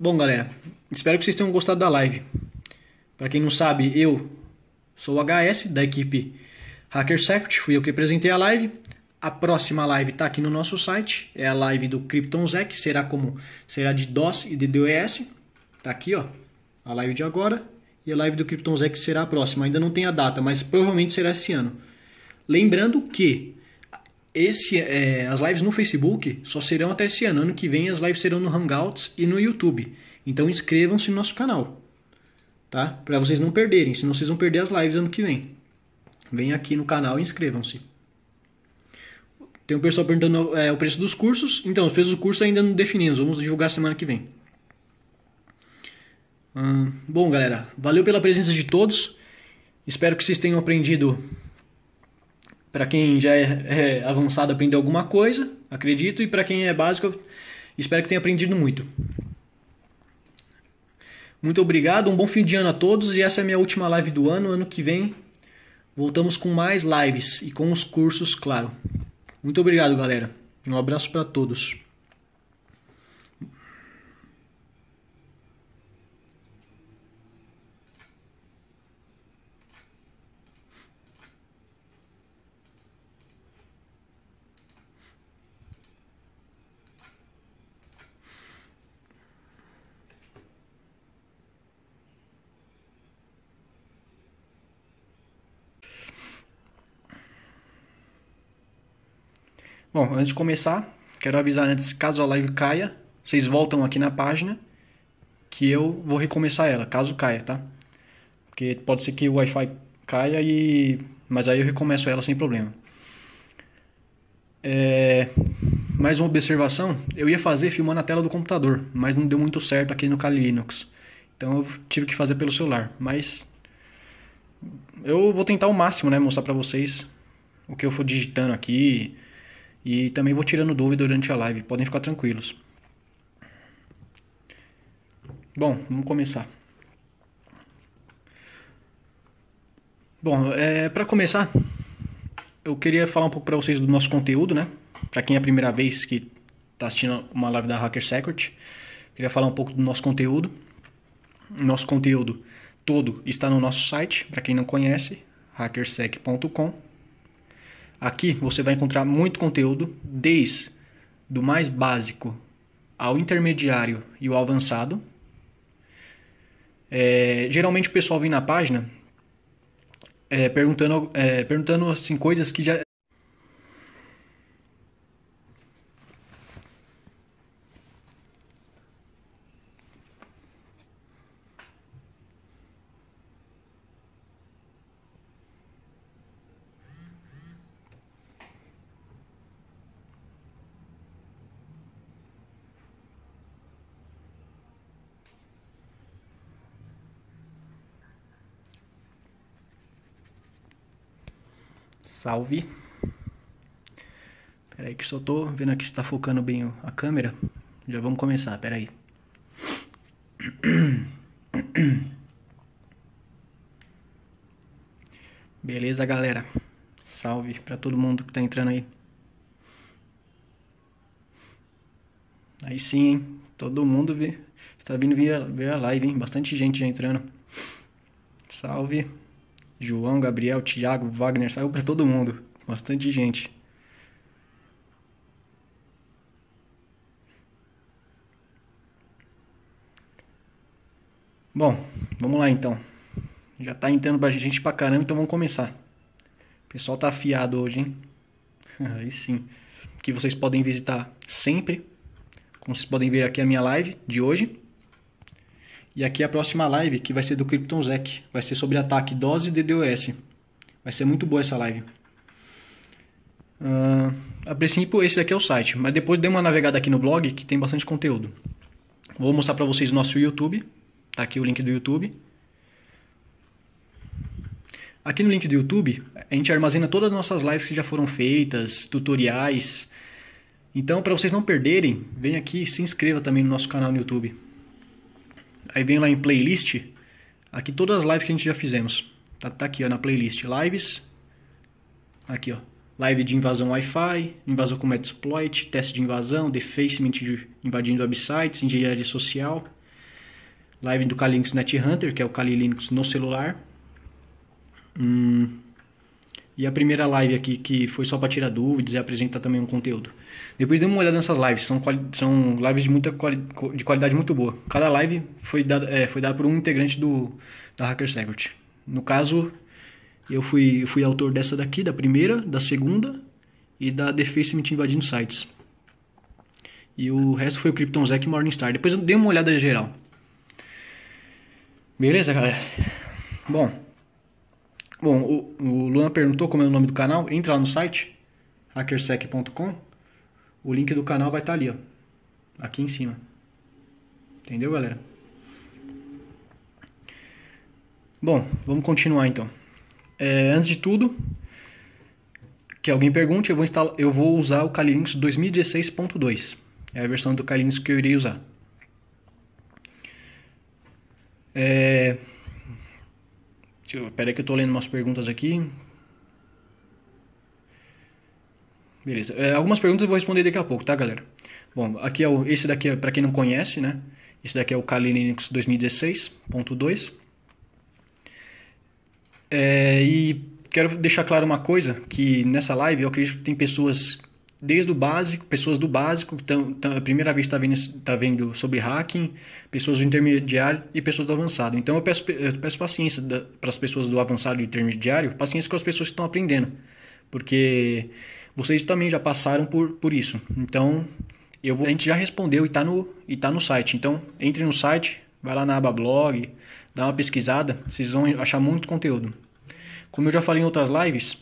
Bom, galera, espero que vocês tenham gostado da live. Para quem não sabe, eu sou o HS da equipe HackerSect, fui eu que apresentei a live. A próxima live está aqui no nosso site, é a live do CryptonZec, será como será de DOS e de DOS. Tá aqui, ó, a live de agora e a live do CryptonZec será a próxima. Ainda não tem a data, mas provavelmente será esse ano. Lembrando que esse, é, as lives no Facebook só serão até esse ano. Ano que vem as lives serão no Hangouts e no YouTube. Então inscrevam-se no nosso canal, tá? Para vocês não perderem, senão vocês vão perder as lives ano que vem. Vem aqui no canal e inscrevam-se. Tem um pessoal perguntando é, o preço dos cursos. Então, os preços dos cursos ainda não definimos. Vamos divulgar semana que vem. Hum, bom, galera, valeu pela presença de todos. Espero que vocês tenham aprendido para quem já é, é, avançado aprender alguma coisa, acredito, e para quem é básico, espero que tenha aprendido muito. Muito obrigado, um bom fim de ano a todos e essa é a minha última live do ano. Ano que vem voltamos com mais lives e com os cursos, claro. Muito obrigado, galera. Um abraço para todos. Bom, antes de começar, quero avisar antes, caso a live caia, vocês voltam aqui na página que eu vou recomeçar ela, caso caia, tá? Porque pode ser que o Wi-Fi caia e. Mas aí eu recomeço ela sem problema. É... Mais uma observação: eu ia fazer filmando a tela do computador, mas não deu muito certo aqui no Kali Linux. Então eu tive que fazer pelo celular. Mas. Eu vou tentar o máximo, né? Mostrar pra vocês o que eu for digitando aqui e também vou tirando dúvida durante a live, podem ficar tranquilos. Bom, vamos começar. Bom, é, para começar, eu queria falar um pouco para vocês do nosso conteúdo, né? Para quem é a primeira vez que está assistindo uma live da Hacker Secret, queria falar um pouco do nosso conteúdo. Nosso conteúdo todo está no nosso site, para quem não conhece, hackersec.com. Aqui você vai encontrar muito conteúdo, desde do mais básico ao intermediário e o avançado. É, geralmente o pessoal vem na página é, perguntando, é, perguntando assim, coisas que já salve. Pera aí que só tô vendo aqui se tá focando bem a câmera. Já vamos começar, pera aí. Beleza, galera? Salve para todo mundo que tá entrando aí. Aí sim, hein? Todo mundo vê. está vindo ver a live, hein? Bastante gente já entrando. Salve. João, Gabriel, Thiago, Wagner, saiu para todo mundo. Bastante gente. Bom, vamos lá então. Já tá entrando pra gente pra caramba, então vamos começar. O pessoal tá afiado hoje, hein? Aí sim. Que vocês podem visitar sempre. Como vocês podem ver aqui a minha live de hoje. E aqui é a próxima live, que vai ser do CryptonZec, vai ser sobre ataque dose DDoS. Vai ser muito boa essa live. Uh, a princípio esse aqui é o site, mas depois dei uma navegada aqui no blog que tem bastante conteúdo. Vou mostrar para vocês o nosso YouTube, tá aqui o link do YouTube. Aqui no link do YouTube, a gente armazena todas as nossas lives que já foram feitas, tutoriais. Então, para vocês não perderem, vem aqui, se inscreva também no nosso canal no YouTube. Aí vem lá em playlist, aqui todas as lives que a gente já fizemos. Tá, tá aqui ó, na playlist lives. Aqui ó, live de invasão Wi-Fi, invasão com metasploit teste de invasão, defacement invadindo websites, engenharia social, live do Kali Linux NetHunter, que é o Kali Linux no celular. Hum, e a primeira live aqui que foi só para tirar dúvidas e apresentar também um conteúdo. Depois dei uma olhada nessas lives, são, são lives de, muita quali de qualidade muito boa. Cada live foi dada é, foi por um integrante do da Hacker Secret. No caso, eu fui, fui autor dessa daqui, da primeira, da segunda e da Defacement invadindo sites. E o resto foi o Krypton Zack e Morningstar. Depois eu dei uma olhada geral. Beleza, galera? Bom, Bom, o, o Luan perguntou como é o nome do canal. Entra lá no site, hackersec.com. O link do canal vai estar tá ali, ó. Aqui em cima. Entendeu, galera? Bom, vamos continuar então. É, antes de tudo, que alguém pergunte, eu vou, instalar, eu vou usar o Kali Linux 2016.2. É a versão do Kali Linux que eu irei usar. É, Deixa eu, pera aí que eu tô lendo umas perguntas aqui. Beleza. É, algumas perguntas eu vou responder daqui a pouco, tá, galera? Bom, aqui é o, esse daqui é para quem não conhece, né? Esse daqui é o Kali Linux 2016.2. É, e quero deixar claro uma coisa, que nessa live eu acredito que tem pessoas desde o básico, pessoas do básico, tão, tão, a primeira vez está vendo, tá vendo sobre hacking, pessoas do intermediário e pessoas do avançado. Então eu peço, eu peço paciência para as pessoas do avançado e do intermediário, paciência com as pessoas que estão aprendendo, porque vocês também já passaram por, por isso. Então eu vou, a gente já respondeu e está no, e tá no site. Então entre no site, vai lá na aba blog, dá uma pesquisada, vocês vão achar muito conteúdo. Como eu já falei em outras lives,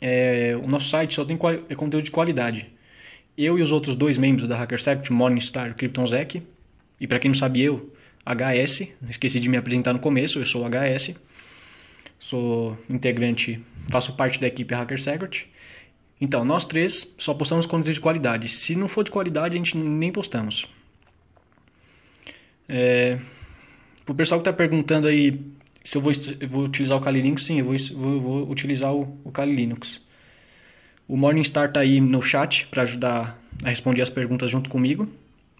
é, o nosso site só tem é conteúdo de qualidade. Eu e os outros dois membros da HackerSect, Morningstar e CryptonZec, e para quem não sabe eu, HS, esqueci de me apresentar no começo, eu sou o HS, sou integrante, faço parte da equipe HackerSecret. Então, nós três só postamos conteúdo de qualidade. Se não for de qualidade, a gente nem postamos. É... O pessoal que está perguntando aí se eu vou, eu vou utilizar o Kali Linux, sim, eu vou, vou utilizar o, o Kali Linux. O Morningstar está aí no chat para ajudar a responder as perguntas junto comigo.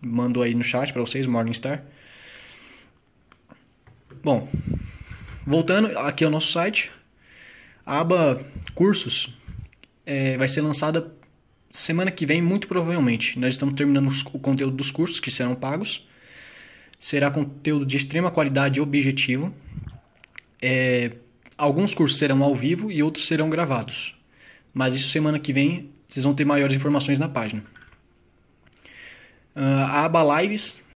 Mandou aí no chat para vocês, Morningstar. Bom, voltando aqui ao nosso site, a aba cursos é, vai ser lançada semana que vem, muito provavelmente. Nós estamos terminando o conteúdo dos cursos que serão pagos. Será conteúdo de extrema qualidade e objetivo, é, alguns cursos serão ao vivo e outros serão gravados. Mas isso semana que vem vocês vão ter maiores informações na página. Ah, a aba Lives